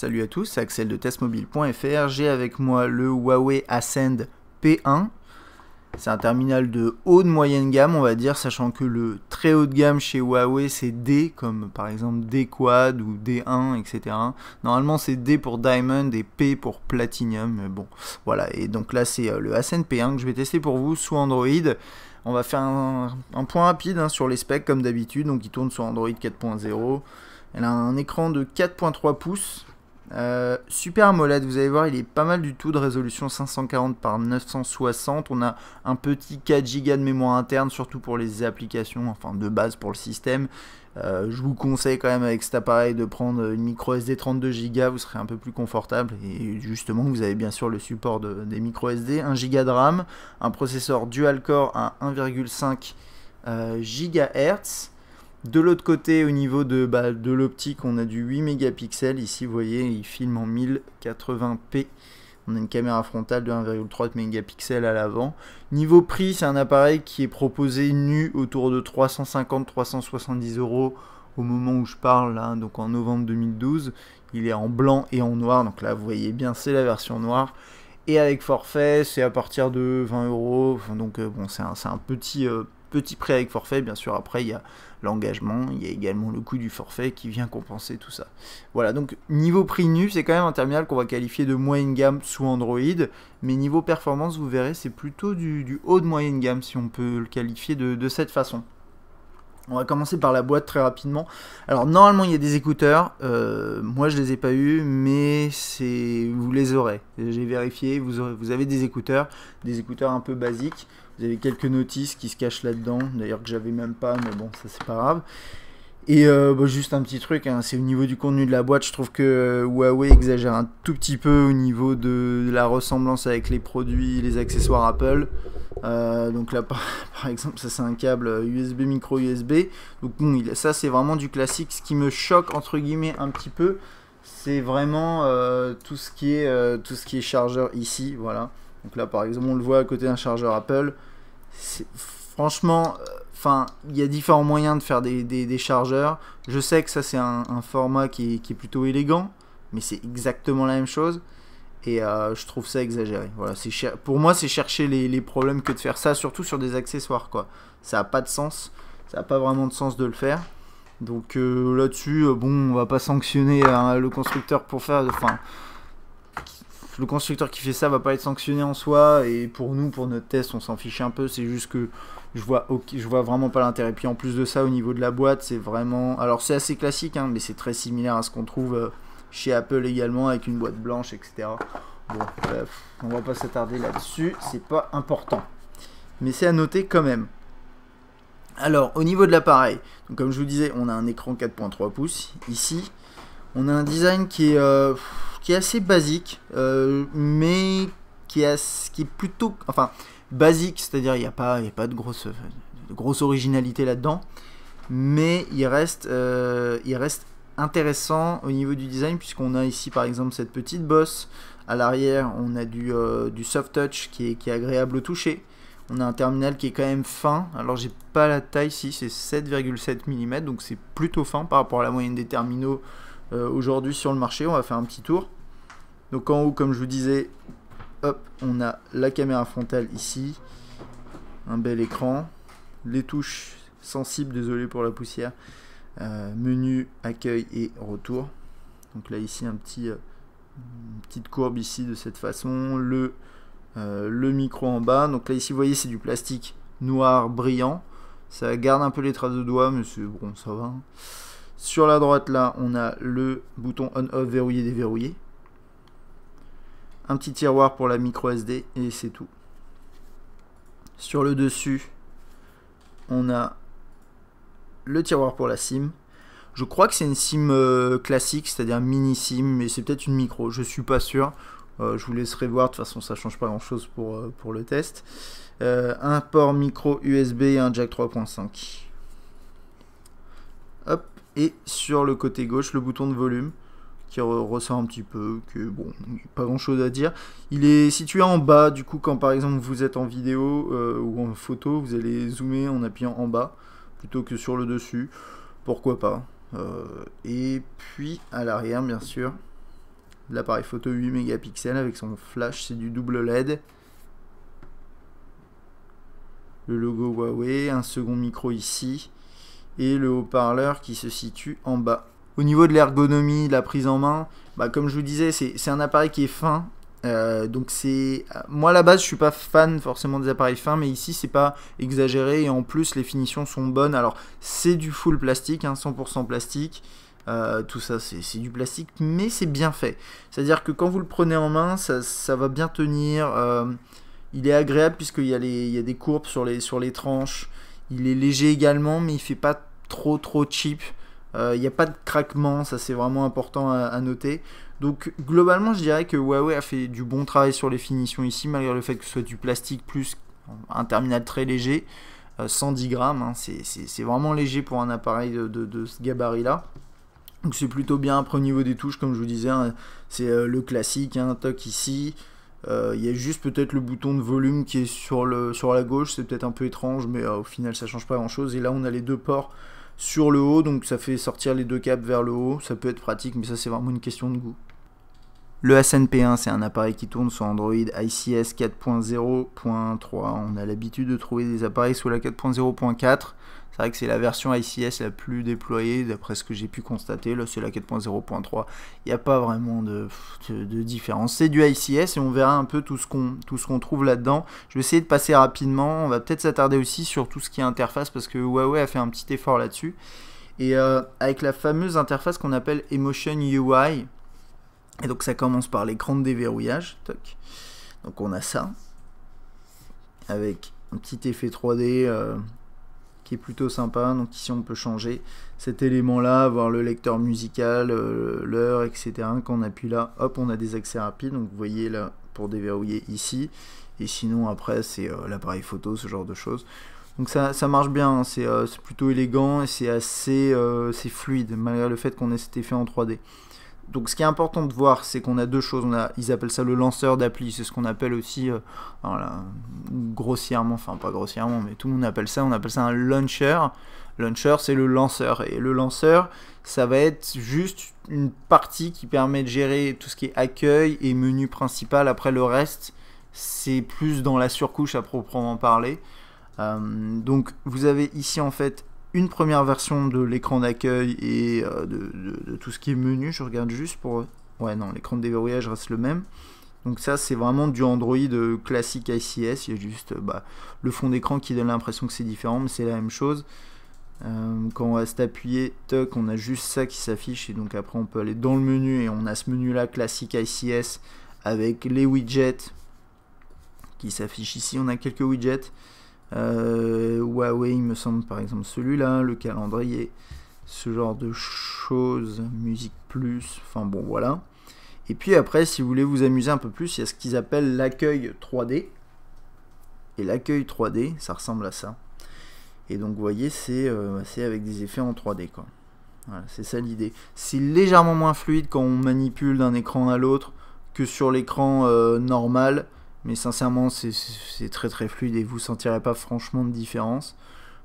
Salut à tous, c'est Axel de testmobile.fr. J'ai avec moi le Huawei Ascend P1. C'est un terminal de haut de moyenne gamme, on va dire, sachant que le très haut de gamme chez Huawei c'est D, comme par exemple D Quad ou D1, etc. Normalement c'est D pour Diamond et P pour Platinum, mais bon, voilà. Et donc là c'est euh, le Ascend P1 que je vais tester pour vous sous Android. On va faire un, point rapide hein, sur les specs comme d'habitude, donc il tourne sur Android 4.0. Elle a un écran de 4.3 pouces euh, super AMOLED, vous allez voir, il est pas mal du tout de résolution 540 par 960. On a un petit 4 Go de mémoire interne, surtout pour les applications, enfin de base pour le système. Euh, je vous conseille quand même avec cet appareil de prendre une micro SD 32 Go, vous serez un peu plus confortable. Et justement, vous avez bien sûr le support des micro SD, 1 Go de RAM, un processeur dual-core à 1,5 euh, GHz. De l'autre côté, au niveau de, bah, de l'optique, on a du 8 mégapixels. Ici, vous voyez, il filme en 1080p. On a une caméra frontale de 1,3 mégapixels à l'avant. Niveau prix, c'est un appareil qui est proposé nu autour de 350-370 euros au moment où je parle, hein, donc en novembre 2012. Il est en blanc et en noir, donc là vous voyez bien, c'est la version noire. Et avec forfait, c'est à partir de 20 euros. donc euh, bon, c'est un, petit, euh, petit prix avec forfait, bien sûr. Après, il y a l'engagement, il y a également le coût du forfait qui vient compenser tout ça. Voilà, donc niveau prix nu, c'est quand même un terminal qu'on va qualifier de moyenne gamme sous Android, mais niveau performance, vous verrez, c'est plutôt du, haut de moyenne gamme si on peut le qualifier de, cette façon. On va commencer par la boîte très rapidement. Alors normalement il y a des écouteurs, euh, moi je les ai pas eu, mais vous les aurez. J'ai vérifié, vous avez des écouteurs, des écouteurs un peu basiques. Vous avez quelques notices qui se cachent là-dedans, d'ailleurs que j'avais même pas, mais bon, ça c'est pas grave. Et euh, bah, juste un petit truc, hein, c'est au niveau du contenu de la boîte, je trouve que euh, Huawei exagère un tout petit peu au niveau de la ressemblance avec les produits, les accessoires Apple. Euh, donc là, par, exemple, ça c'est un câble USB micro USB. Donc bon, ça c'est vraiment du classique. Ce qui me choque entre guillemets un petit peu, c'est vraiment tout ce qui est tout ce qui est chargeur ici, voilà. Donc là, par exemple, on le voit à côté d'un chargeur Apple franchement, enfin, il y a différents moyens de faire des, chargeurs. Je sais que ça, c'est un, format qui est, plutôt élégant, mais c'est exactement la même chose. Et euh, je trouve ça exagéré. Voilà, cher pour moi, c'est chercher les, problèmes que de faire ça, surtout sur des accessoires. Quoi. Ça n'a pas de sens. Ça n'a pas vraiment de sens de le faire. Donc euh, là-dessus, euh, bon, on va pas sanctionner le constructeur pour faire. Enfin, le constructeur qui fait ça va pas être sanctionné en soi. Et pour nous, pour notre test, on s'en fiche un peu. C'est juste que je vois, je vois vraiment pas l'intérêt. Puis en plus de ça, au niveau de la boîte, c'est vraiment. Alors c'est assez classique, hein, mais c'est très similaire à ce qu'on trouve euh, chez Apple également, avec une boîte blanche, etc. Bon, bref, euh, on va pas s'attarder là-dessus. C'est pas important. Mais c'est à noter quand même. Alors, au niveau de l'appareil, comme je vous disais, on a un écran 4.3 pouces ici. On a un design qui est. Euh, qui est assez basique, euh, mais qui est, qui plutôt... Enfin, basique, c'est-à-dire il n'y a, pas, pas de grosse, grosse originalité là-dedans, mais il reste, euh, il reste intéressant au niveau du design, puisqu'on a ici par exemple cette petite bosse, à l'arrière on a du, euh, du soft touch qui est, agréable au toucher, on a un terminal qui est quand même fin, alors j'ai pas la taille si c'est 7,7 mm, donc c'est plutôt fin par rapport à la moyenne des terminaux aujourd'hui sur le marché, on va faire un petit tour. Donc en haut, comme je vous disais, hop, on a la caméra frontale ici, un bel écran, les touches sensibles, désolé pour la poussière, euh, menu, accueil et retour. Donc là ici, un petit, euh, une petite courbe ici de cette façon, le, euh, le micro en bas. Donc là ici, vous voyez, c'est du plastique noir brillant. Ça garde un peu les traces de doigts, mais c'est bon, ça va. Hein. Sur la droite là, on a le bouton on-off verrouiller, déverrouillé un petit tiroir pour la micro SD et c'est tout. Sur le dessus, on a le tiroir pour la SIM. Je crois que c'est une SIM euh, classique, c'est-à-dire mini SIM, mais c'est peut-être une micro, je suis pas sûr. Euh, je vous laisserai voir, de toute façon ça change pas grand-chose pour, euh, pour le test. un port micro USB et un jack 3.5. Hop, et sur le côté gauche, le bouton de volume qui ressort un petit peu, que bon, pas grand chose à dire. Il est situé en bas, du coup, quand par exemple vous êtes en vidéo euh, ou en photo, vous allez zoomer en appuyant en bas plutôt que sur le dessus, pourquoi pas. Euh, et puis à l'arrière, bien sûr, l'appareil photo 8 mégapixels avec son flash, c'est du double LED. Le logo Huawei, un second micro ici, et le haut-parleur qui se situe en bas. Au niveau de l'ergonomie, la prise en main, bah, comme je vous disais, c'est un appareil qui est fin. Euh, donc c'est moi à la base je suis pas fan forcément des appareils fins mais ici c'est pas exagéré et en plus les finitions sont bonnes alors c'est du full plastique 100% hein, plastique euh, tout ça c'est du plastique mais c'est bien fait c'est à dire que quand vous le prenez en main ça, va bien tenir euh, il est agréable puisqu'il y, a les, il des courbes sur les, sur les tranches il est léger également mais il fait pas trop trop cheap il euh, n'y a pas de craquement, ça c'est vraiment important à, noter. Donc globalement, je dirais que Huawei a fait du bon travail sur les finitions ici, malgré le fait que ce soit du plastique plus un terminal très léger, 110 euh, grammes, hein, c'est vraiment léger pour un appareil de, ce gabarit-là. Donc c'est plutôt bien. Après au niveau des touches, comme je vous disais, hein, c'est euh, le classique, un hein, toc ici. Il y a juste peut-être le bouton de volume qui est sur, le, sur la gauche, c'est peut-être un peu étrange, mais au final ça change pas grand chose. Et là on a les deux ports sur le haut, donc ça fait sortir les deux câbles vers le haut, ça peut être pratique, mais ça c'est vraiment une question de goût. Le SNP1, c'est un appareil qui tourne sur Android ICS 4.0.3. On a l'habitude de trouver des appareils sous la 4.0.4. C'est vrai que c'est la version ICS la plus déployée, d'après ce que j'ai pu constater. Là, c'est la 4.0.3. Il n'y a pas vraiment de, de, différence. C'est du ICS et on verra un peu tout ce qu'on trouve là-dedans. Je vais essayer de passer rapidement. On va peut-être s'attarder aussi sur tout ce qui est interface parce que Huawei a fait un petit effort là-dessus. Et euh, avec la fameuse interface qu'on appelle Emotion UI, et donc ça commence par l'écran de déverrouillage. Toc. Donc on a ça. Avec un petit effet 3D euh, qui est plutôt sympa. Donc ici on peut changer cet élément-là, avoir le lecteur musical, euh, l'heure, etc. Quand on appuie là, hop, on a des accès rapides. Donc vous voyez là pour déverrouiller ici. Et sinon après c'est euh, l'appareil photo, ce genre de choses. Donc ça, ça marche bien, hein. c'est plutôt élégant et c'est assez fluide malgré le fait qu'on ait cet effet en 3D donc ce qui est important de voir, c'est qu'on a deux choses. ils appellent ça le lanceur d'appli, c'est ce qu'on appelle aussi, euh, grossièrement, enfin pas grossièrement, mais tout le monde appelle ça, on appelle ça un launcher. Launcher, c'est le lanceur. Et le lanceur, ça va être juste une partie qui permet de gérer tout ce qui est accueil et menu principal. Après le reste, c'est plus dans la surcouche à proprement parler. Euh, donc vous avez ici en fait une première version de l'écran d'accueil et euh, de, tout ce qui est menu. Je regarde juste pour... Euh, ouais, non, l'écran de déverrouillage reste le même. Donc ça, c'est vraiment du Android euh, classique ICS. Il y a juste bah, le fond d'écran qui donne l'impression que c'est différent, mais c'est la même chose. quand on reste appuyé, toc, on a juste ça qui s'affiche. Et donc après, on peut aller dans le menu et on a ce menu-là classique ICS avec les widgets qui s'affichent ici. On a quelques widgets. Euh, Huawei, il me semble par exemple celui-là, le calendrier, ce genre de choses, musique plus, enfin bon voilà. Et puis après, si vous voulez vous amuser un peu plus, il y a ce qu'ils appellent l'accueil 3D. Et l'accueil 3D, ça ressemble à ça. Et donc vous voyez, c'est euh, avec des effets en 3D quoi. c'est ça l'idée. C'est légèrement moins fluide quand on manipule d'un écran à l'autre que sur l'écran euh, normal mais sincèrement, c'est très très fluide et vous ne sentirez pas franchement de différence.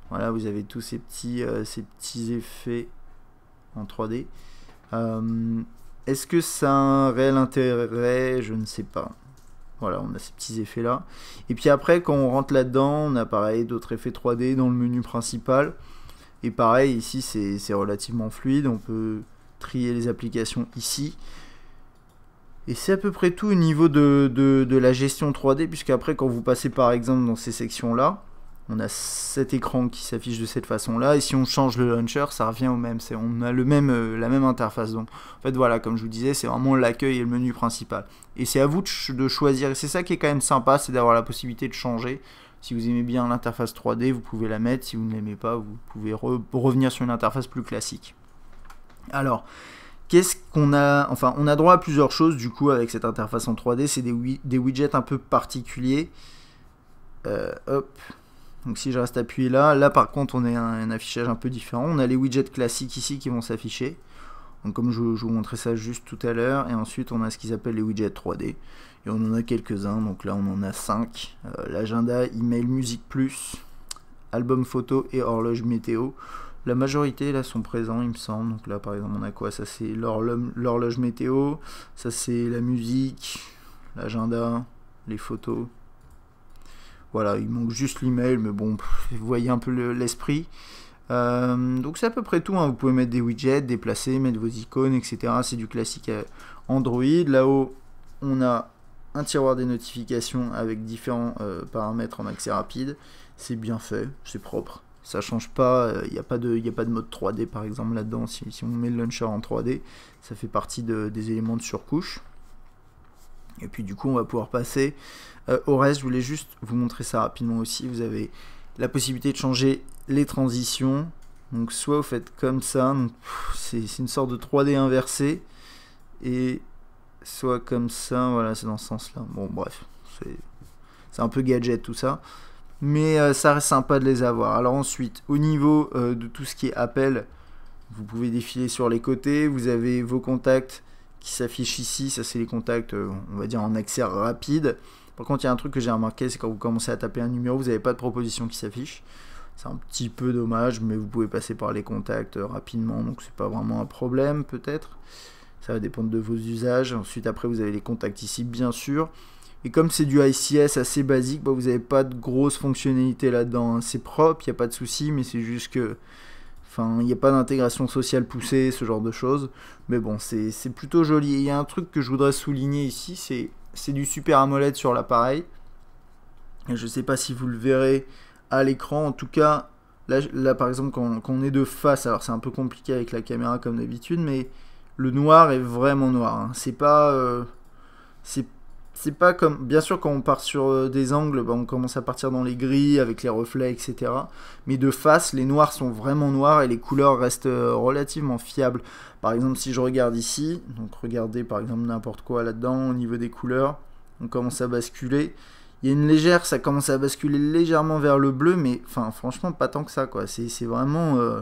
Voilà, vous avez tous ces petits, euh, ces petits effets en 3D. Euh, est-ce que ça a un réel intérêt Je ne sais pas. Voilà, on a ces petits effets là. Et puis après, quand on rentre là-dedans, on a pareil d'autres effets 3D dans le menu principal. Et pareil, ici c'est relativement fluide. On peut trier les applications ici. Et c'est à peu près tout au niveau de, la gestion 3D, puisque après quand vous passez par exemple dans ces sections-là, on a cet écran qui s'affiche de cette façon-là, et si on change le launcher, ça revient au même, on a le même, euh, la même interface. Donc en fait voilà, comme je vous disais, c'est vraiment l'accueil et le menu principal. Et c'est à vous de, choisir, et c'est ça qui est quand même sympa, c'est d'avoir la possibilité de changer. Si vous aimez bien l'interface 3D, vous pouvez la mettre, si vous ne l'aimez pas, vous pouvez revenir sur une interface plus classique. Alors, Qu'est-ce qu'on a Enfin, on a droit à plusieurs choses du coup avec cette interface en 3D. C'est des, widgets un peu particuliers. Euh, hop. Donc si je reste appuyé là, là par contre on a un, affichage un peu différent. On a les widgets classiques ici qui vont s'afficher. Donc comme je, vous montrais ça juste tout à l'heure. Et ensuite on a ce qu'ils appellent les widgets 3D. Et on en a quelques-uns. Donc là on en a 5. Euh, l'agenda, email, musique plus, album photo et horloge météo. La majorité là sont présents, il me semble. Donc là, par exemple, on a quoi Ça c'est l'horloge météo, ça c'est la musique, l'agenda, les photos. Voilà, il manque juste l'email, mais bon, vous voyez un peu l'esprit. Euh, donc c'est à peu près tout, hein. vous pouvez mettre des widgets, déplacer, mettre vos icônes, etc. C'est du classique Android. Là-haut, on a un tiroir des notifications avec différents euh, paramètres en accès rapide. C'est bien fait, c'est propre ça change pas, il euh, n'y a, pas de, a pas de mode 3D par exemple là-dedans, si, on met le launcher en 3D, ça fait partie des éléments de surcouche. Et puis du coup on va pouvoir passer euh, au reste, je voulais juste vous montrer ça rapidement aussi, vous avez la possibilité de changer les transitions, donc soit vous faites comme ça, c'est une sorte de 3D inversé, et soit comme ça, voilà c'est dans ce sens là, bon bref, c'est un peu gadget tout ça mais euh, ça reste sympa de les avoir. Alors ensuite, au niveau euh, de tout ce qui est appel, vous pouvez défiler sur les côtés, vous avez vos contacts qui s'affichent ici, ça c'est les contacts, euh, on va dire, en accès rapide. Par contre, il y a un truc que j'ai remarqué, c'est quand vous commencez à taper un numéro, vous n'avez pas de proposition qui s'affiche. C'est un petit peu dommage, mais vous pouvez passer par les contacts rapidement, donc n'est pas vraiment un problème peut-être. Ça va dépendre de vos usages. Ensuite, après, vous avez les contacts ici, bien sûr. Et comme c'est du ICS assez basique, bah, vous n'avez pas de grosses fonctionnalités là-dedans. Hein. C'est propre, il n'y a pas de souci, mais c'est juste que. Enfin, il n'y a pas d'intégration sociale poussée, ce genre de choses. Mais bon, c'est plutôt joli. Il y a un truc que je voudrais souligner ici, c'est du Super AMOLED sur l'appareil. Je ne sais pas si vous le verrez à l'écran. En tout cas, là, par exemple, quand, on est de face, alors c'est un peu compliqué avec la caméra comme d'habitude, mais le noir est vraiment noir. Hein. C'est pas... Euh, c'est pas comme. Bien sûr, quand on part sur euh, des angles, bah, on commence à partir dans les gris avec les reflets, etc. Mais de face, les noirs sont vraiment noirs et les couleurs restent euh, relativement fiables. Par exemple, si je regarde ici, donc regardez par exemple n'importe quoi là-dedans au niveau des couleurs, on commence à basculer. Il y a une légère, ça commence à basculer légèrement vers le bleu, mais enfin, franchement, pas tant que ça, quoi. C'est vraiment. Euh,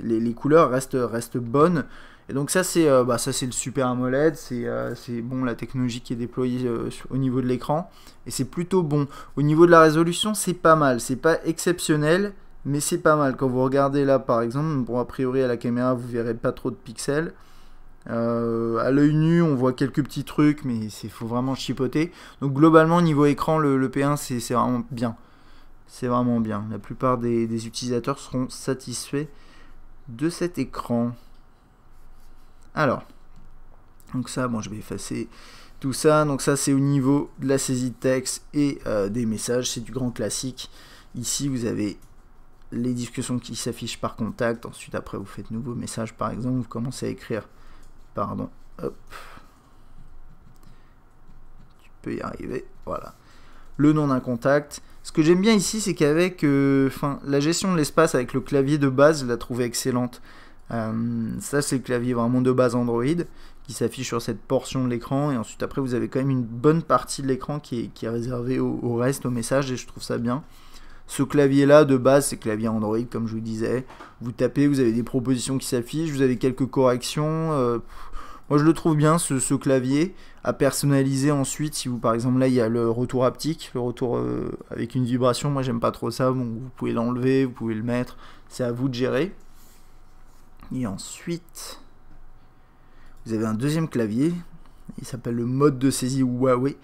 les, les, couleurs restent, restent bonnes. Et donc ça c'est euh, bah, ça c'est le super AMOLED, euh, c'est bon la technologie qui est déployée euh, au niveau de l'écran et c'est plutôt bon. Au niveau de la résolution, c'est pas mal, c'est pas exceptionnel, mais c'est pas mal. Quand vous regardez là par exemple, bon a priori à la caméra, vous verrez pas trop de pixels. à l'œil nu, on voit quelques petits trucs, mais il faut vraiment chipoter. Donc globalement, au niveau écran, le, P1, c'est vraiment bien. C'est vraiment bien. La plupart des utilisateurs seront satisfaits de cet écran. Alors, donc ça, bon, je vais effacer tout ça. Donc ça, c'est au niveau de la saisie de texte et euh, des messages. C'est du grand classique. Ici, vous avez les discussions qui s'affichent par contact. Ensuite, après, vous faites nouveau message, par exemple. Vous commencez à écrire. Pardon. Hop. Tu peux y arriver. Voilà. Le nom d'un contact. Ce que j'aime bien ici, c'est qu'avec euh, la gestion de l'espace avec le clavier de base, je la trouvais excellente. Euh, ça, c'est le clavier vraiment de base Android qui s'affiche sur cette portion de l'écran. Et ensuite, après, vous avez quand même une bonne partie de l'écran qui est, réservée au, reste, au message, et je trouve ça bien. Ce clavier-là, de base, c'est clavier Android, comme je vous disais. Vous tapez, vous avez des propositions qui s'affichent, vous avez quelques corrections. Euh, moi, je le trouve bien, ce, clavier, à personnaliser ensuite. Si vous, par exemple, là, il y a le retour haptique, le retour euh, avec une vibration. Moi, j'aime pas trop ça. vous pouvez l'enlever, vous pouvez le mettre. C'est à vous de gérer. Et ensuite, vous avez un deuxième clavier. Il s'appelle le mode de saisie Huawei.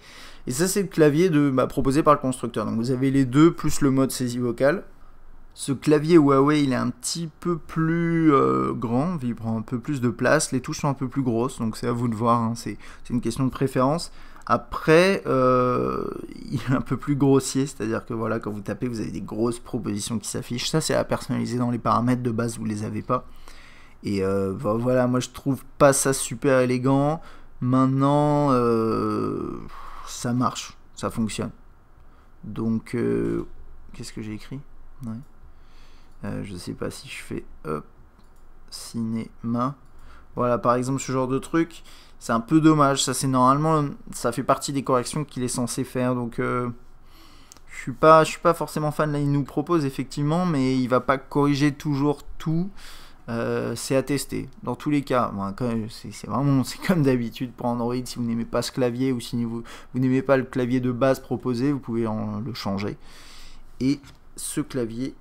Et ça, c'est le clavier de, bah, proposé par le constructeur. Donc vous avez les deux plus le mode saisie vocale. Ce clavier Huawei, il est un petit peu plus euh, grand, il prend un peu plus de place, les touches sont un peu plus grosses, donc c'est à vous de voir, hein. c'est une question de préférence. Après, euh, il est un peu plus grossier, c'est-à-dire que voilà, quand vous tapez, vous avez des grosses propositions qui s'affichent. Ça, c'est à personnaliser dans les paramètres de base, vous ne les avez pas. Et euh, voilà, moi je trouve pas ça super élégant. Maintenant, euh, ça marche, ça fonctionne. Donc, euh, qu'est-ce que j'ai écrit ouais. Je sais pas si je fais cinéma. Voilà, par exemple, ce genre de truc, c'est un peu dommage. Ça, c'est normalement, ça fait partie des corrections qu'il est censé faire. Donc, je suis pas, je suis pas forcément fan. Là, il nous propose effectivement, mais il va pas corriger toujours tout. Euh, c'est à tester. Dans tous les cas, c'est vraiment c'est comme d'habitude pour Android. Si vous n'aimez pas ce clavier ou si vous, n'aimez pas le clavier de base proposé, vous pouvez en, le changer. Et ce clavier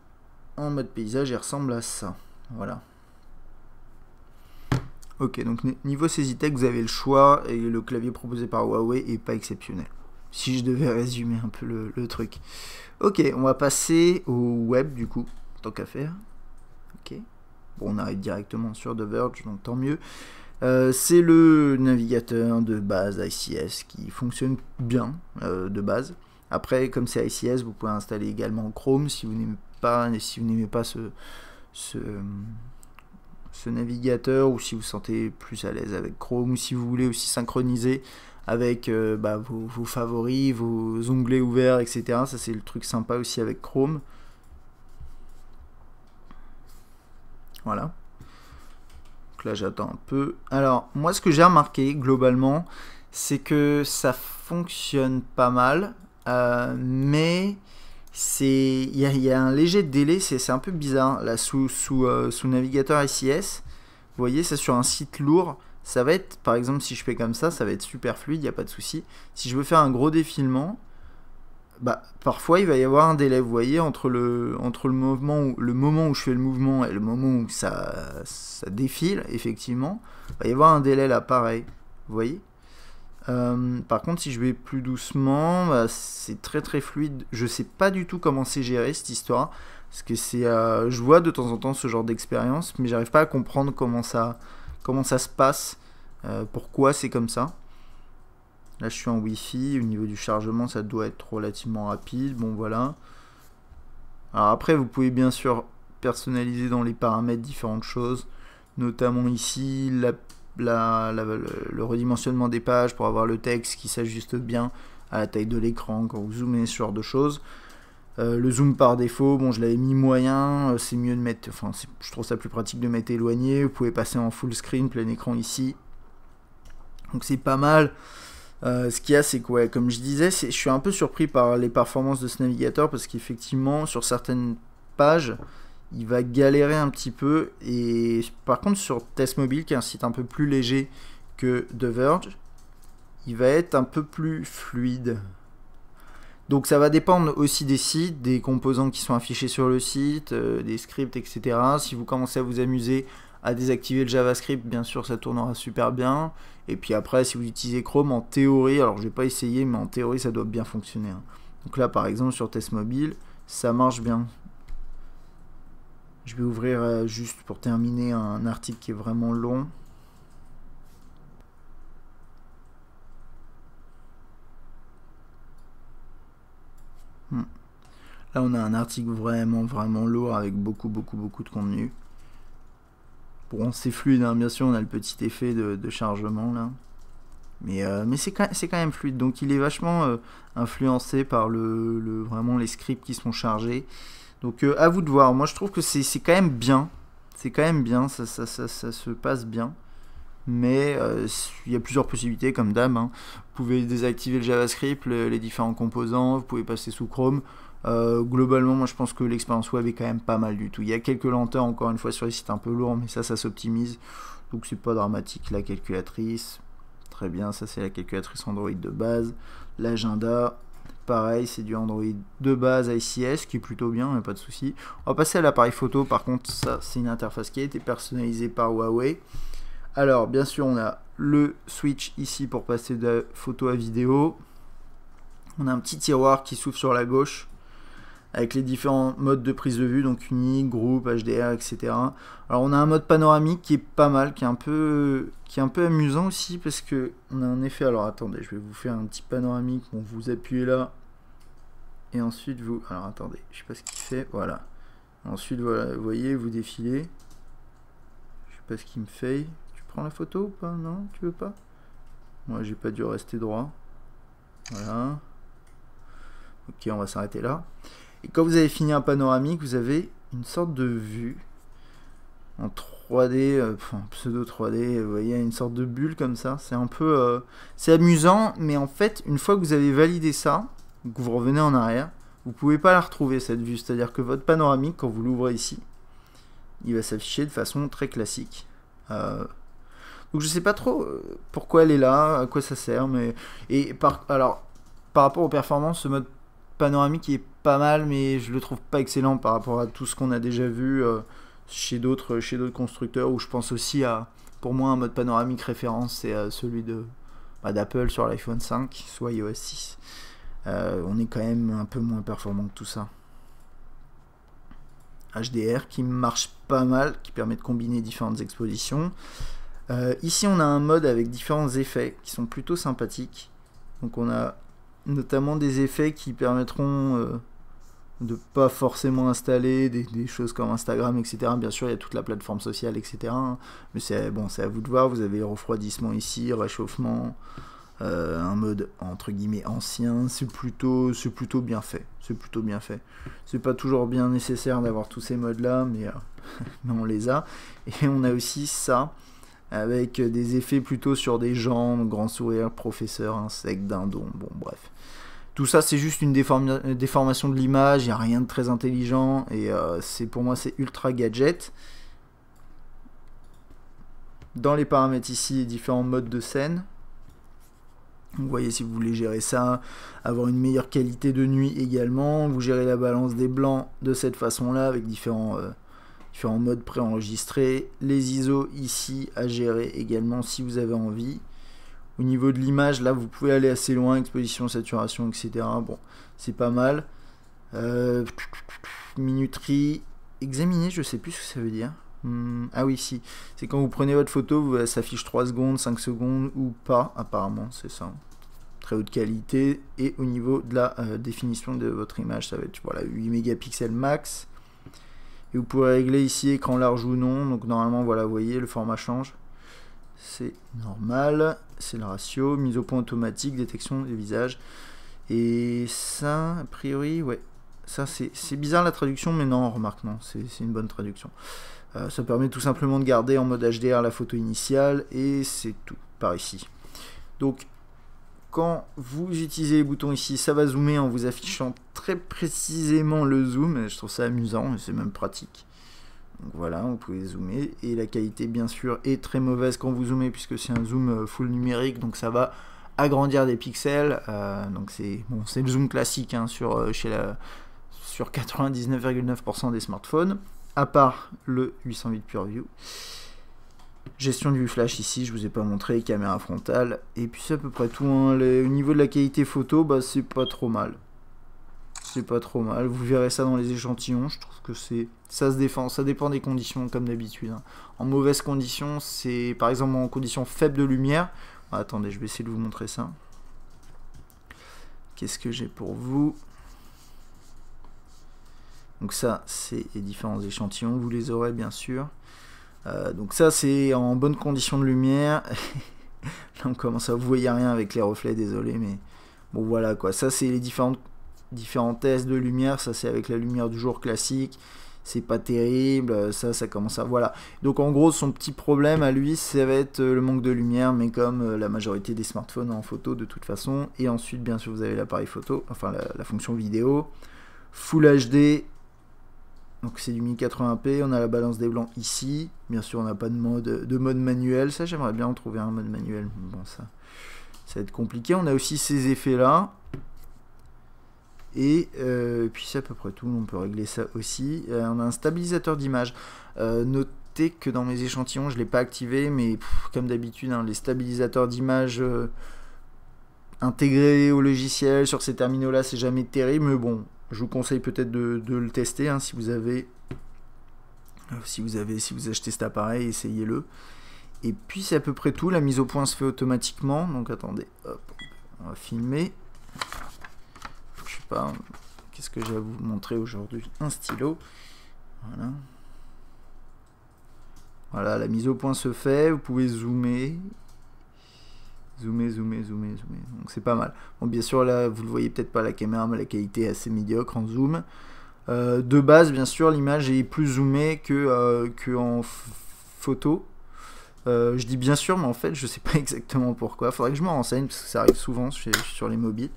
en mode paysage, il ressemble à ça. Voilà. Ok, donc niveau Saisitech, vous avez le choix et le clavier proposé par Huawei est pas exceptionnel. Si je devais résumer un peu le, le truc. Ok, on va passer au web du coup, tant qu'à faire. Ok on arrive directement sur The Verge, donc tant mieux. Euh, c'est le navigateur de base ICS qui fonctionne bien euh, de base. Après, comme c'est ICS, vous pouvez installer également Chrome si vous n'aimez pas, si vous n'aimez pas ce, navigateur ou si vous sentez plus à l'aise avec Chrome ou si vous voulez aussi synchroniser avec euh, bah, vos, favoris, vos onglets ouverts, etc. Ça, c'est le truc sympa aussi avec Chrome. Voilà. Donc là, j'attends un peu. Alors, moi, ce que j'ai remarqué, globalement, c'est que ça fonctionne pas mal, euh, mais c'est il y, a un léger délai, c'est un peu bizarre. Là, sous, sous, euh, sous navigateur SIS, vous voyez, c'est sur un site lourd. Ça va être, par exemple, si je fais comme ça, ça va être super fluide, il n'y a pas de souci. Si je veux faire un gros défilement, bah, parfois il va y avoir un délai, vous voyez, entre le, entre le, moment, où, le moment où je fais le mouvement et le moment où ça, défile, effectivement, il va y avoir un délai là, pareil, vous voyez euh, par contre, si je vais plus doucement, bah, c'est très très fluide. Je ne sais pas du tout comment c'est géré cette histoire, parce que euh, je vois de temps en temps ce genre d'expérience, mais je j'arrive pas à comprendre comment ça, comment ça se passe, euh, pourquoi c'est comme ça. Là, je suis en Wi-Fi. Au niveau du chargement, ça doit être relativement rapide. Bon, voilà. Alors après, vous pouvez bien sûr personnaliser dans les paramètres différentes choses, notamment ici le redimensionnement des pages pour avoir le texte qui s'ajuste bien à la taille de l'écran quand vous zoomez, ce genre de choses. Euh, le zoom par défaut, bon je l'avais mis moyen, euh, c'est mieux de mettre, enfin je trouve ça plus pratique de mettre éloigné, vous pouvez passer en full screen, plein écran ici, donc c'est pas mal. Euh, ce qu'il y a, c'est que, comme je disais, je suis un peu surpris par les performances de ce navigateur parce qu'effectivement, sur certaines pages, il va galérer un petit peu. Et par contre, sur Test Mobile, qui est un site un peu plus léger que The Verge, il va être un peu plus fluide. Donc ça va dépendre aussi des sites, des composants qui sont affichés sur le site, euh, des scripts, etc. Si vous commencez à vous amuser à désactiver le JavaScript, bien sûr, ça tournera super bien. Et puis après, si vous utilisez Chrome, en théorie, alors je vais pas essayer, mais en théorie, ça doit bien fonctionner. Hein. Donc là, par exemple, sur Test Mobile, ça marche bien. Je vais ouvrir euh, juste pour terminer un article qui est vraiment long. Hmm. Là, on a un article vraiment, vraiment lourd avec beaucoup, beaucoup, beaucoup de contenu. Bon, c'est fluide, bien sûr, on a le petit effet de, chargement là. Mais, euh, mais c'est quand, même fluide, donc il est vachement euh, influencé par le, vraiment les scripts qui sont chargés. Donc euh, à vous de voir, moi je trouve que c'est quand même bien, c'est quand même bien, ça, se passe bien. Mais il y a plusieurs possibilités comme d'hab. Hein. Vous pouvez désactiver le JavaScript, les différents composants, vous pouvez passer sous Chrome, euh, globalement, moi je pense que l'expérience web est quand même pas mal du tout. Il y a quelques lenteurs encore une fois sur les sites un peu lourds, mais ça, ça s'optimise. Donc c'est pas dramatique. La calculatrice, très bien, ça c'est la calculatrice Android de base. L'agenda, pareil, c'est du Android de base ICS qui est plutôt bien, mais pas de souci. On va passer à l'appareil photo. Par contre, ça c'est une interface qui a été personnalisée par Huawei. Alors, bien sûr, on a le switch ici pour passer de photo à vidéo. On a un petit tiroir qui s'ouvre sur la gauche avec les différents modes de prise de vue, donc unique, groupe, HDR, etc. Alors on a un mode panoramique qui est pas mal, qui est un peu, qui est un peu amusant aussi parce que on a un effet. Alors attendez, je vais vous faire un petit panoramique. Bon, vous appuyez là et ensuite vous. Alors attendez, je sais pas ce qu'il fait. Voilà. Ensuite voilà, vous voyez, vous défilez. Je sais pas ce qu'il me fait. Tu prends la photo ou pas Non, tu veux pas Moi, j'ai pas dû rester droit. Voilà. Ok, on va s'arrêter là. Et quand vous avez fini un panoramique, vous avez une sorte de vue en 3D, enfin, pseudo 3D, vous voyez, une sorte de bulle comme ça. C'est un peu... Euh, c'est amusant, mais en fait, une fois que vous avez validé ça, que vous revenez en arrière, vous pouvez pas la retrouver cette vue. C'est-à-dire que votre panoramique, quand vous l'ouvrez ici, il va s'afficher de façon très classique. Euh, donc je sais pas trop euh, pourquoi elle est là, à quoi ça sert, mais... Et par... Alors, par rapport aux performances, ce mode panoramique qui est pas mal, mais je le trouve pas excellent par rapport à tout ce qu'on a déjà vu euh, chez d'autres chez d'autres constructeurs. Où je pense aussi à, pour moi, un mode panoramique référence, c'est euh, celui de bah, d'Apple sur l'iPhone 5, soit iOS 6. Euh, on est quand même un peu moins performant que tout ça. HDR qui marche pas mal, qui permet de combiner différentes expositions. ici, on a un mode avec différents effets qui sont plutôt sympathiques. Donc on a notamment des effets qui permettront euh, de pas forcément installer des, choses comme Instagram, etc. Bien sûr, il y a toute la plateforme sociale, etc. Hein. Mais c'est bon, c'est à vous de voir. Vous avez refroidissement ici, réchauffement, euh, un mode entre guillemets ancien. C'est plutôt, c'est plutôt bien fait. C'est plutôt bien fait. C'est pas toujours bien nécessaire d'avoir tous ces modes là, euh, mais on les a. Et on a aussi ça avec des effets plutôt sur des jambes, grand sourire, professeur, insecte, dindon, bon bref. Tout ça c'est juste une déformation de l'image, il n'y a rien de très intelligent, et euh, pour moi c'est ultra gadget. Dans les paramètres ici, différents modes de scène. Vous voyez si vous voulez gérer ça, avoir une meilleure qualité de nuit également. Vous gérez la balance des blancs de cette façon-là avec différents... Euh, il fait en mode préenregistré. Les ISO ici à gérer également si vous avez envie. Au niveau de l'image, là vous pouvez aller assez loin, exposition, saturation, etc. Bon, c'est pas mal. Euh, minuterie, examiner, je sais plus ce que ça veut dire. Hmm, ah oui, si. C'est quand vous prenez votre photo, ça s'affiche 3 secondes, 5 secondes ou pas, apparemment, c'est ça. Très haute qualité. Et au niveau de la euh, définition de votre image, ça va être voilà, 8 mégapixels max. Et vous pouvez régler ici écran large ou non. Donc normalement, voilà, vous voyez, le format change. C'est normal. C'est le ratio. Mise au point automatique, détection des visages. Et ça, a priori, ouais. Ça, c'est bizarre la traduction, mais non, remarque, non, c'est une bonne traduction. Euh, ça permet tout simplement de garder en mode HDR la photo initiale, et c'est tout, par ici. Donc, quand vous utilisez les boutons ici, ça va zoomer en vous affichant très précisément le zoom. Je trouve ça amusant et c'est même pratique. Donc voilà, vous pouvez zoomer. Et la qualité, bien sûr, est très mauvaise quand vous zoomez puisque c'est un zoom euh, full numérique. Donc ça va agrandir des pixels. Euh, donc c'est le zoom classique hein, sur, euh, sur 99,9% des smartphones, à part le 808 PureView. Gestion du flash ici, je vous ai pas montré, caméra frontale, et puis c'est à peu près tout. Hein. au niveau de la qualité photo, bah, c'est pas trop mal. C'est pas trop mal, vous verrez ça dans les échantillons, je trouve que c'est ça se défend, ça dépend des conditions comme d'habitude. Hein. En mauvaise condition, c'est par exemple en condition faible de lumière. Bah, attendez, je vais essayer de vous montrer ça. Qu'est-ce que j'ai pour vous donc ça, c'est les différents échantillons, vous les aurez bien sûr. Euh, donc ça c'est en bonne condition de lumière. Là on commence à vous voyez rien avec les reflets, désolé, mais bon voilà quoi. Ça c'est les différentes différentes tests de lumière. Ça c'est avec la lumière du jour classique. C'est pas terrible, euh, ça, ça commence à. Voilà. Donc en gros, son petit problème à lui, ça va être euh, le manque de lumière, mais comme la majorité des smartphones en photo de toute façon. Et ensuite, bien sûr, vous avez l'appareil photo, enfin la fonction vidéo. Full HD donc c'est du 1080p, on a la balance des blancs ici. Bien sûr, on n'a pas de mode, de mode manuel. Ça, j'aimerais bien en trouver un mode manuel. Bon, ça, ça va être compliqué. On a aussi ces effets-là. Et euh, puis c'est à peu près tout, on peut régler ça aussi. Euh, on a un stabilisateur d'image. Euh, notez que dans mes échantillons, je ne l'ai pas activé, mais comme d'habitude, hein, les stabilisateurs d'image intégrés au logiciel sur ces terminaux-là, c'est jamais terrible. Mais bon, je vous conseille peut-être de, le tester hein, si vous avez euh, si vous avez si vous achetez cet appareil essayez-le et puis c'est à peu près tout la mise au point se fait automatiquement donc attendez on va filmer je sais pas hein, qu'est-ce que j'ai à vous montrer aujourd'hui un stylo voilà voilà la mise au point se fait vous pouvez zoomer Zoomer, zoomer, zoomer, zoomer. Donc c'est pas mal. Bon, bien sûr, là, vous le voyez peut-être pas la caméra, mais la qualité est assez médiocre en zoom. Euh, de base, bien sûr, l'image est plus zoomée que, euh, que en photo. Euh, je dis bien sûr, mais en fait, je sais pas exactement pourquoi. Faudrait que je m'en renseigne, parce que ça arrive souvent sur les mobiles.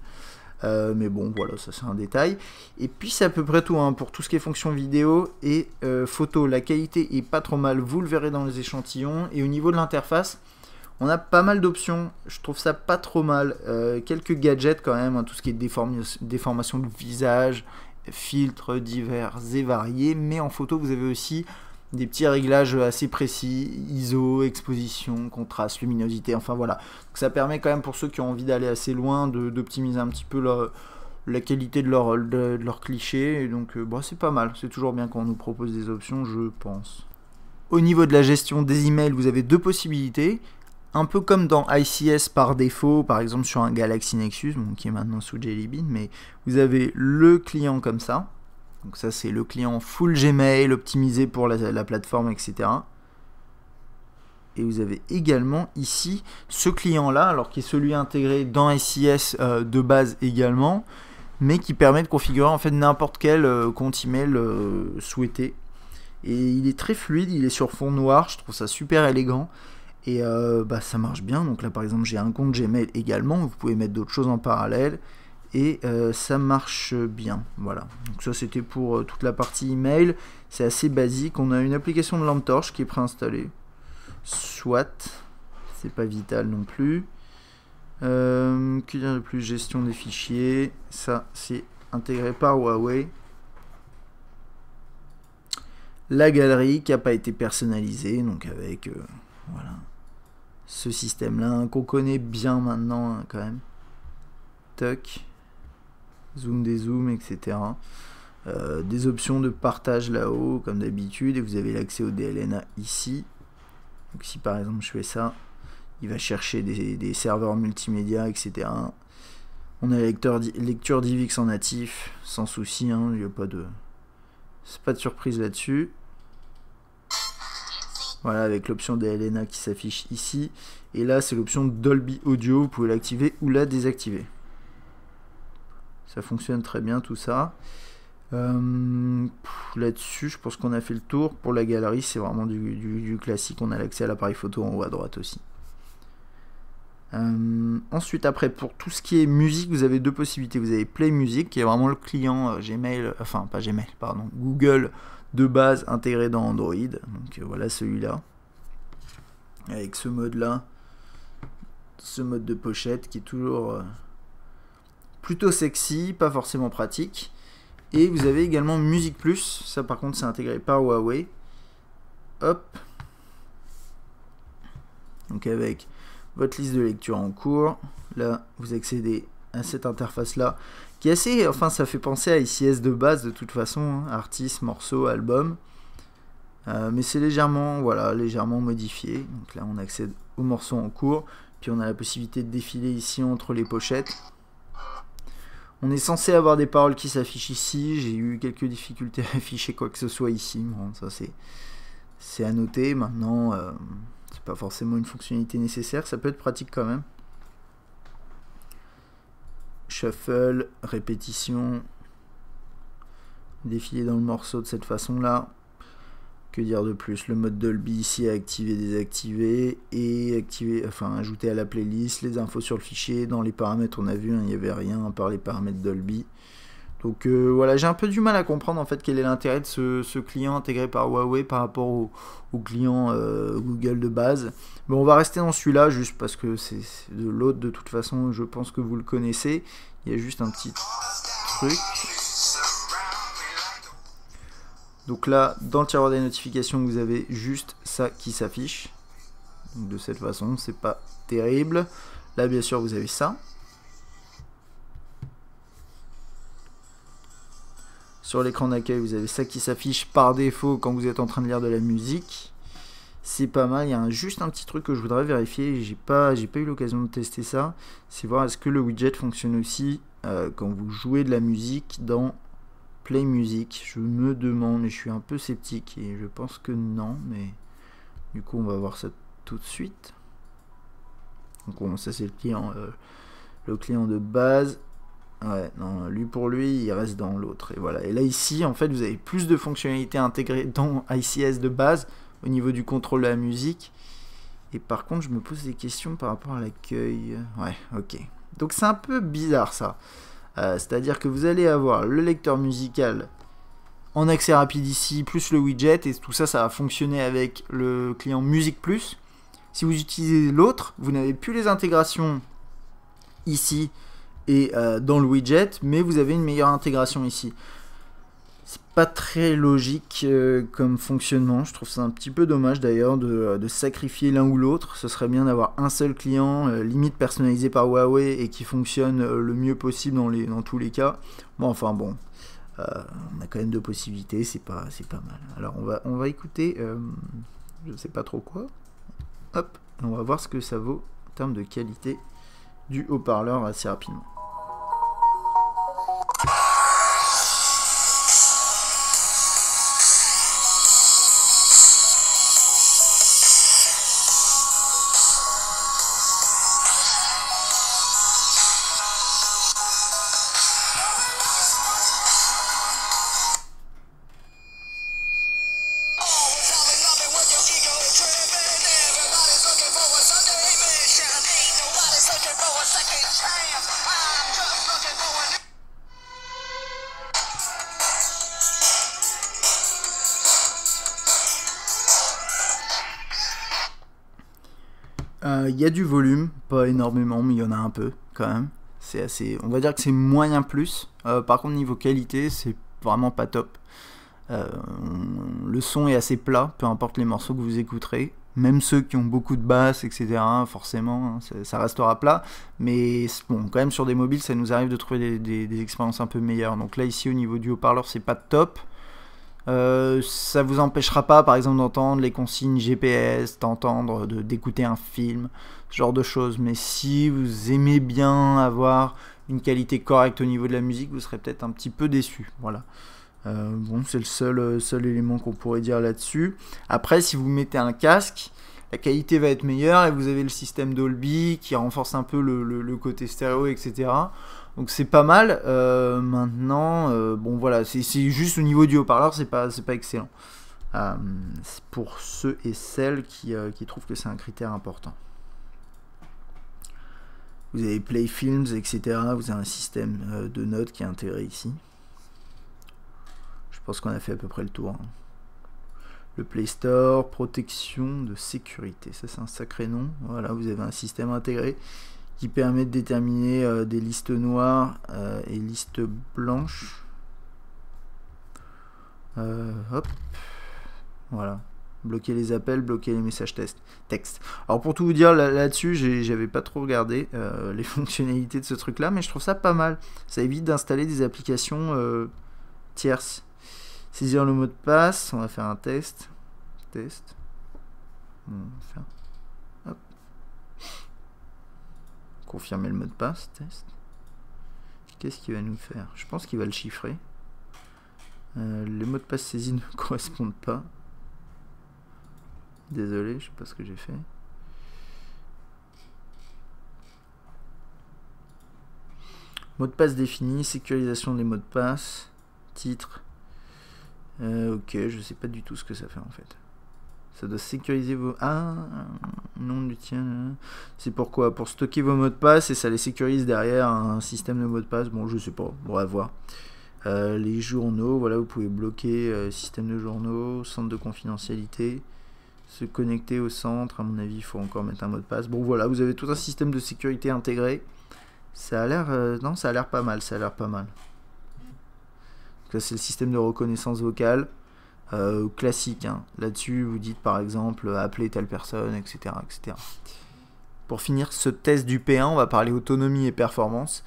mais bon, voilà, ça c'est un détail. Et puis c'est à peu près tout hein, pour tout ce qui est fonction vidéo et photo. La qualité est pas trop mal, vous le verrez dans les échantillons. Et au niveau de l'interface, on a pas mal d'options, je trouve ça pas trop mal. Euh, quelques gadgets quand même, hein, tout ce qui est déformation de visage, filtres divers et variés. Mais en photo, vous avez aussi des petits réglages assez précis, ISO, exposition, contraste, luminosité, enfin voilà. ça permet quand même pour ceux qui ont envie d'aller assez loin d'optimiser un petit peu la qualité de leur, de, leur cliché. donc, euh, bon, bah, c'est pas mal. C'est toujours bien quand on nous propose des options, je pense. Au niveau de la gestion des emails, vous avez deux possibilités un peu comme dans ICS par défaut, par exemple sur un Galaxy Nexus, qui est maintenant sous Jelly Bean, mais vous avez le client comme ça. Donc ça c'est le client full Gmail, optimisé pour la, plateforme, etc. Et vous avez également ici ce client-là, alors qui est celui intégré dans ICS euh, de base également, mais qui permet de configurer en fait n'importe quel euh, compte email euh, souhaité. Et il est très fluide, il est sur fond noir, je trouve ça super élégant. Et euh, bah, ça marche bien. Donc là, par exemple, j'ai un compte Gmail également. Vous pouvez mettre d'autres choses en parallèle. Et euh, ça marche bien. Voilà. Donc ça, c'était pour euh, toute la partie email. C'est assez basique. On a une application de lampe torche qui est préinstallée. Soit. C'est pas vital non plus. Euh, que dire de plus Gestion des fichiers. Ça, c'est intégré par Huawei. La galerie qui n'a pas été personnalisée. Donc avec... voilà ce système-là, hein, qu'on connaît bien maintenant hein, quand même. Toc, zoom des zooms, etc. Euh, des options de partage là-haut, comme d'habitude, et vous avez l'accès au DLNA ici. Donc si par exemple je fais ça, il va chercher des, serveurs multimédia, etc. On a lecteur, lecture d'IVX en natif, sans souci, hein, il n'y a pas de... C'est pas de surprise là-dessus. Voilà, avec l'option DLNA qui s'affiche ici. Et là, c'est l'option Dolby Audio. Vous pouvez l'activer ou la désactiver. Ça fonctionne très bien tout ça. Euh, là-dessus, je pense qu'on a fait le tour. Pour la galerie, c'est vraiment du, classique. On a l'accès à l'appareil photo en haut à droite aussi. Euh, ensuite, après, pour tout ce qui est musique, vous avez deux possibilités. Vous avez Play Music, qui est vraiment le client euh, Gmail, enfin pas Gmail, pardon, Google de base intégré dans Android. Donc euh, voilà celui-là. Avec ce mode-là. Ce mode de pochette qui est toujours euh, plutôt sexy, pas forcément pratique. Et vous avez également Musique Plus. Ça par contre c'est intégré par Huawei. Hop. Donc avec votre liste de lecture en cours. Là, vous accédez à cette interface-là assez, enfin ça fait penser à ICS de base de toute façon, hein. artiste, morceau, album. Euh, mais c'est légèrement, voilà, légèrement modifié. Donc là on accède aux morceaux en cours, puis on a la possibilité de défiler ici entre les pochettes. On est censé avoir des paroles qui s'affichent ici. J'ai eu quelques difficultés à afficher quoi que ce soit ici. ça c'est c'est à noter. Maintenant, euh, c'est pas forcément une fonctionnalité nécessaire. Ça peut être pratique quand même shuffle, répétition, défiler dans le morceau de cette façon-là. Que dire de plus Le mode Dolby ici activer, désactiver et activer, enfin ajouter à la playlist les infos sur le fichier. Dans les paramètres, on a vu, hein, il n'y avait rien à part les paramètres Dolby. Donc euh, voilà, j'ai un peu du mal à comprendre en fait quel est l'intérêt de ce, client intégré par Huawei par rapport au, client euh, Google de base. Mais on va rester dans celui-là juste parce que c'est de l'autre de toute façon, je pense que vous le connaissez. Il y a juste un petit truc. Donc là, dans le tiroir des notifications, vous avez juste ça qui s'affiche. de cette façon, c'est pas terrible. Là, bien sûr, vous avez ça. Sur l'écran d'accueil, vous avez ça qui s'affiche par défaut quand vous êtes en train de lire de la musique. C'est pas mal, il y a juste un petit truc que je voudrais vérifier, j'ai pas, pas eu l'occasion de tester ça, c'est voir est-ce que le widget fonctionne aussi euh, quand vous jouez de la musique dans Play Music. Je me demande, et je suis un peu sceptique, et je pense que non, mais du coup on va voir ça tout de suite. Donc bon ça c'est le client, euh, le client de base. Ouais, non, lui pour lui, il reste dans l'autre. Et voilà. Et là ici, en fait, vous avez plus de fonctionnalités intégrées dans ICS de base au niveau du contrôle de la musique. Et par contre, je me pose des questions par rapport à l'accueil. Ouais, ok. Donc c'est un peu bizarre ça. Euh, c'est-à-dire que vous allez avoir le lecteur musical en accès rapide ici, plus le widget, et tout ça, ça va fonctionner avec le client Music+. Plus. Si vous utilisez l'autre, vous n'avez plus les intégrations ici et euh, dans le widget, mais vous avez une meilleure intégration ici. C'est pas très logique euh, comme fonctionnement, je trouve ça un petit peu dommage d'ailleurs euh, de, sacrifier l'un ou l'autre. Ce serait bien d'avoir un seul client, limite personnalisé par Huawei et qui fonctionne le mieux possible dans, les, dans tous les cas. Bon, enfin bon, on a quand même deux possibilités, c'est pas, pas mal. Alors on va, on va écouter, je sais pas trop quoi. Hop, on va voir ce que ça vaut en termes de qualité du haut-parleur assez rapidement. y a du volume, pas énormément, mais il y en a un peu quand même. C'est assez, on va dire que c'est moyen plus. Euh, par contre, niveau qualité, c'est vraiment pas top. Euh, le son est assez plat, peu importe les morceaux que vous écouterez. Même ceux qui ont beaucoup de basses, etc. Forcément, hein, ça, restera plat. Mais bon, quand même sur des mobiles, ça nous arrive de trouver des expériences un peu meilleures. Donc là, ici, au niveau du haut-parleur, c'est pas top. Euh, ça vous empêchera pas, par exemple, d'entendre les consignes GPS, d'entendre, d'écouter un film, ce genre de choses. Mais si vous aimez bien avoir une qualité correcte au niveau de la musique, vous serez peut-être un petit peu déçu. Voilà. Euh, bon, c'est le euh, seul, élément qu'on pourrait dire là-dessus. Après, si vous mettez un casque, la qualité va être meilleure et vous avez le système Dolby qui renforce un peu le côté stéréo, etc. Donc c'est pas mal. Euh, maintenant, euh, bon voilà, c'est juste au niveau du haut-parleur, c'est pas, pas excellent. Euh, pour ceux et celles qui, trouvent que c'est un critère important. Vous avez Play Films, etc. Vous avez un système de notes qui est intégré ici. Je pense qu'on a fait à peu près le tour. Hein. Le Play Store, protection de sécurité. Ça, c'est un sacré nom. Voilà, vous avez un système intégré qui permet de déterminer euh, des listes noires euh, et listes blanches. Euh, hop. Voilà. Bloquer les appels, bloquer les messages test, texte. Alors pour tout vous dire là-dessus, j'avais pas trop regardé les fonctionnalités de ce truc-là, mais je trouve ça pas mal. Ça évite d'installer des applications tierces. Saisir le mot de passe, on va faire un test. Test. On va confirmer le mot de passe, test. Qu'est-ce qu'il va nous faire Je pense qu'il va le chiffrer. Euh, les mots de passe saisis ne correspondent pas. Désolé, je sais pas ce que j'ai fait. Mot de passe défini, sécurisation des mots de passe, titre. Euh, ok, je sais pas du tout ce que ça fait en fait. Ça doit sécuriser vos... Ah, non, du tien. C'est pourquoi Pour stocker vos mots de passe et ça les sécurise derrière un système de mots de passe. Bon, je sais pas. on va voir. Euh, les journaux, voilà, vous pouvez bloquer euh, système de journaux, centre de confidentialité, se connecter au centre. À mon avis, il faut encore mettre un mot de passe. Bon, voilà, vous avez tout un système de sécurité intégré. Ça a l'air... Euh, non, ça a l'air pas mal, ça a l'air pas mal. ça c'est le système de reconnaissance vocale. Euh, classique. Hein. Là-dessus, vous dites par exemple euh, appeler telle personne, etc., etc. Pour finir ce test du P1, on va parler autonomie et performance.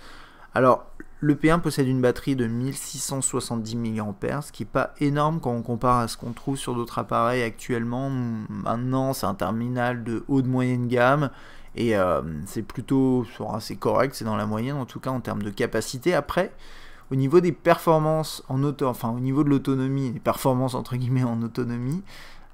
Alors, le P1 possède une batterie de 1670 mAh, ce qui n'est pas énorme quand on compare à ce qu'on trouve sur d'autres appareils actuellement. Maintenant, c'est un terminal de haut de moyenne gamme et euh, c'est plutôt assez correct, c'est dans la moyenne en tout cas en termes de capacité. Après, au niveau des performances en auto, enfin au niveau de l'autonomie, des performances entre guillemets en autonomie,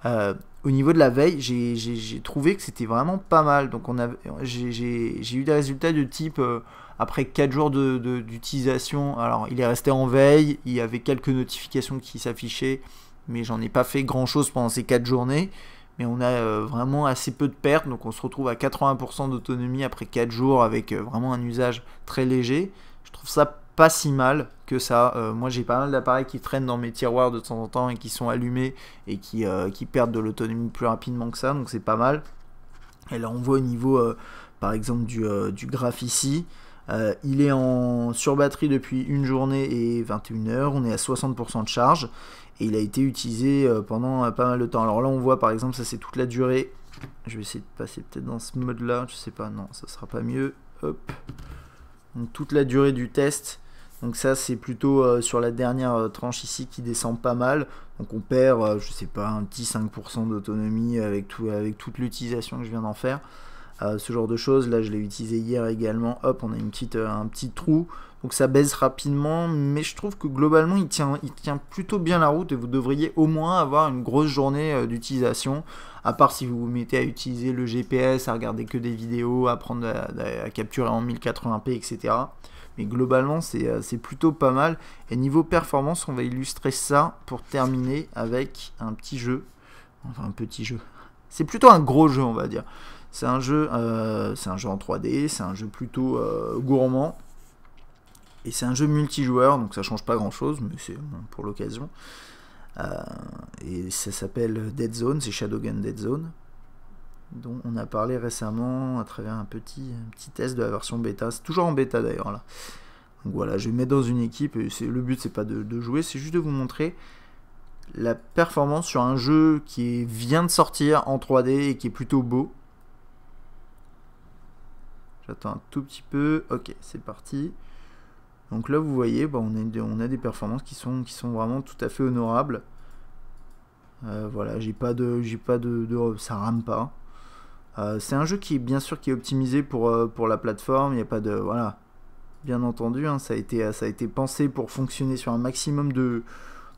euh, au niveau de la veille, j'ai trouvé que c'était vraiment pas mal. Donc on j'ai eu des résultats de type euh, après quatre jours d'utilisation. De, d'utilisation alors il est resté en veille, il y avait quelques notifications qui s'affichaient, mais j'en ai pas fait grand chose pendant ces quatre journées. Mais on a euh, vraiment assez peu de pertes, donc on se retrouve à 80% d'autonomie après quatre jours avec vraiment un usage très léger. Je trouve ça pas si mal que ça. Euh, moi, j'ai pas mal d'appareils qui traînent dans mes tiroirs de temps en temps et qui sont allumés et qui, euh, perdent de l'autonomie plus rapidement que ça, donc c'est pas mal. Et là, on voit au niveau, euh, par exemple, du, du ici. il est en sur batterie depuis une journée et 21 heures. On est à 60% de charge et il a été utilisé pendant pas mal de temps. Alors là, on voit par exemple, ça c'est toute la durée. Je vais essayer de passer peut-être dans ce mode là. Je sais pas, non, ça sera pas mieux. Hop. Donc, toute la durée du test donc ça c'est plutôt euh, sur la dernière euh, tranche ici qui descend pas mal. Donc on perd, euh, je sais pas, un petit 5% d'autonomie avec, avec toute l'utilisation que je viens d'en faire. ce genre de choses, là je l'ai utilisé hier également, hop on a une petite, un petit trou. Donc ça baisse rapidement, mais je trouve que globalement il tient, il tient plutôt bien la route et vous devriez au moins avoir une grosse journée d'utilisation, à part si vous vous mettez à utiliser le GPS, à regarder que des vidéos, à, prendre, à, à capturer en 1080p, etc mais globalement euh, c'est plutôt pas mal. Et niveau performance, on va illustrer ça pour terminer avec un petit jeu, enfin un petit jeu, c'est plutôt un gros jeu on va dire. C'est un, jeu, euh, un jeu en 3D, c'est un jeu plutôt euh, gourmand. Et c'est un jeu multijoueur, donc ça change pas grand chose, mais c'est pour l'occasion. et ça s'appelle Dead Zone, c'est Shadowgun Dead Zone dont on a parlé récemment à travers un petit, petit test de la version bêta. C'est toujours en bêta d'ailleurs là. Donc voilà, je vais me mettre dans une équipe. Et le but c'est pas de, jouer, c'est juste de vous montrer la performance sur un jeu qui vient de sortir en 3D et qui est plutôt beau. J'attends un tout petit peu. Ok, c'est parti. Donc là, vous voyez, bah, on, est, on, a des performances qui sont, qui sont vraiment tout à fait honorables. Euh, voilà, j'ai pas de, j'ai pas de, ça rame pas. Euh, c'est un jeu qui est bien sûr qui est optimisé pour, euh, pour la plateforme, il n'y a pas de voilà. Bien entendu, hein, ça, a été, ça a été pensé pour fonctionner sur un maximum de,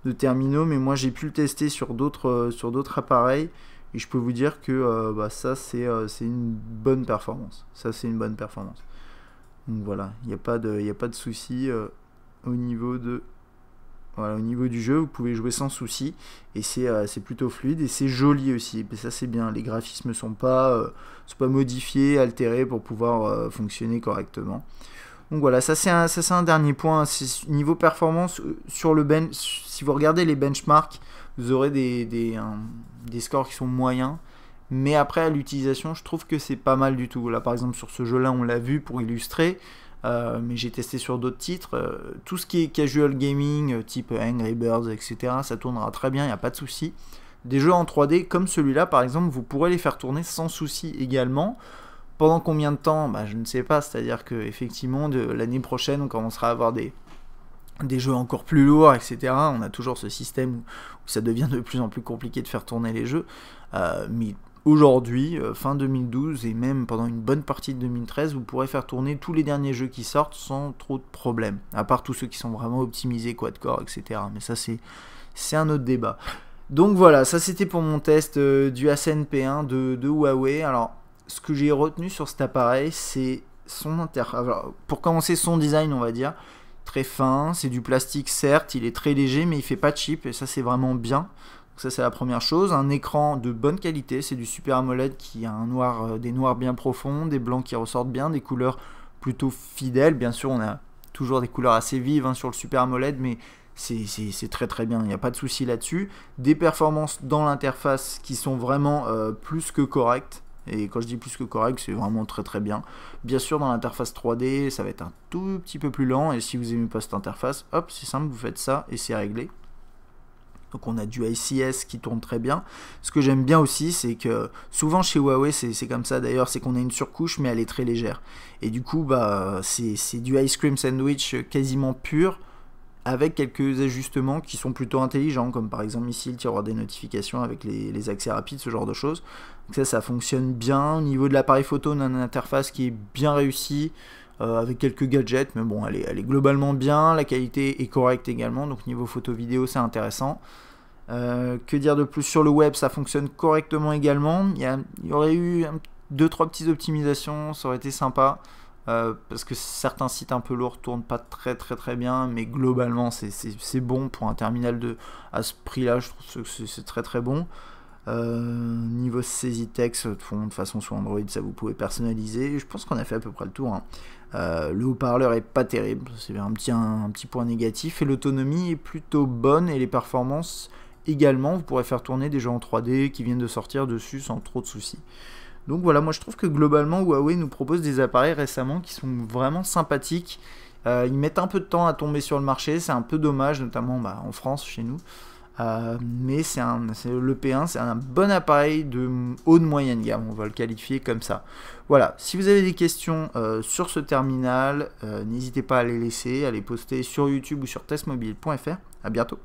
de terminaux, mais moi j'ai pu le tester sur d'autres euh, sur d'autres appareils et je peux vous dire que bah, ça c'est une bonne performance. Ça c'est une bonne performance. Donc voilà, il n'y a pas de, soucis pas de souci au niveau de au niveau du jeu, vous pouvez jouer sans souci. Et c'est euh, plutôt fluide et c'est joli aussi. ça, c'est bien. Les graphismes ne euh, sont, pas, modifiés, altérés pour pouvoir euh, fonctionner correctement. Donc voilà, ça c'est un, dernier point. Hein. Niveau performance, sur le ben-, si vous regardez les benchmarks, vous aurez des, des scores qui sont moyens. Mais après, à l'utilisation, je trouve que c'est pas mal du tout. Là, par exemple, sur ce jeu-là, on l'a vu pour illustrer. Euh, mais j'ai testé sur d'autres titres. Euh, tout ce qui est casual gaming, euh, type Angry Birds, etc., ça tournera très bien, il n'y a pas de souci. Des jeux en 3D comme celui-là, par exemple, vous pourrez les faire tourner sans souci également. Pendant combien de temps bah, Je ne sais pas, c'est-à-dire que effectivement, l'année prochaine, on commencera à avoir des, des jeux encore plus lourds, etc. On a toujours ce système où ça devient de plus en plus compliqué de faire tourner les jeux. mais aujourd'hui, euh, fin 2012 et même pendant une bonne partie de 2013, vous pourrez faire tourner tous les derniers jeux qui sortent sans trop de problèmes. À part tous ceux qui sont vraiment optimisés, quad-core, etc. Mais ça, c'est, un autre débat. Donc voilà, ça c'était pour mon test euh, du SNP1 de, Huawei. Alors, ce que j'ai retenu sur cet appareil, c'est son inter... pour commencer, son design, on va dire. Très fin, c'est du plastique certes, il est très léger, mais il fait pas cheap, et ça c'est vraiment bien ça c'est la première chose. Un écran de bonne qualité, c'est du Super AMOLED qui a un noir, euh, des noirs bien profonds, des blancs qui ressortent bien, des couleurs plutôt fidèles. Bien sûr, on a toujours des couleurs assez vives hein, sur le Super AMOLED, mais c'est très très bien, il n'y a pas de souci là-dessus. Des performances dans l'interface qui sont vraiment euh, plus que correctes. Et quand je dis plus que correct, c'est vraiment très très bien. Bien sûr, dans l'interface 3D, ça va être un tout petit peu plus lent. Et si vous aimez pas cette interface, hop, c'est simple, vous faites ça et c'est réglé. Donc on a du ICS qui tourne très bien. Ce que j'aime bien aussi, c'est que souvent chez Huawei, c'est comme ça d'ailleurs, c'est qu'on a une surcouche, mais elle est très légère. Et du coup, bah, c'est du ice cream sandwich quasiment pur avec quelques ajustements qui sont plutôt intelligents, comme par exemple ici le tiroir des notifications avec les, les accès rapides, ce genre de choses. Donc ça, ça fonctionne bien. Au niveau de l'appareil photo, on a une interface qui est bien réussie, euh, avec quelques gadgets, mais bon, elle est, globalement bien, la qualité est correcte également, donc niveau photo vidéo c'est intéressant. Euh, que dire de plus sur le web, ça fonctionne correctement également. Il y, aurait eu 2-3 petites optimisations, ça aurait été sympa. Euh, parce que certains sites un peu lourds tournent pas très très très bien, mais globalement c'est bon pour un terminal de à ce prix-là, je trouve que c'est très très bon. niveau saisie texte, de, fond, façon sur Android, ça vous pouvez personnaliser. Je pense qu'on a fait à peu près le tour. Hein. Euh, le haut-parleur est pas terrible, c'est un petit, un, petit point négatif. Et l'autonomie est plutôt bonne et les performances également. Vous pourrez faire tourner des jeux en 3D qui viennent de sortir dessus sans trop de soucis. Donc voilà, moi je trouve que globalement Huawei nous propose des appareils récemment qui sont vraiment sympathiques. Euh, ils mettent un peu de temps à tomber sur le marché, c'est un peu dommage, notamment bah, en France, chez nous. Euh, mais c'est le P1, c'est un bon appareil de haut de moyenne gamme, on va le qualifier comme ça. Voilà, si vous avez des questions euh, sur ce terminal, euh, n'hésitez pas à les laisser, à les poster sur YouTube ou sur testmobile.fr. A bientôt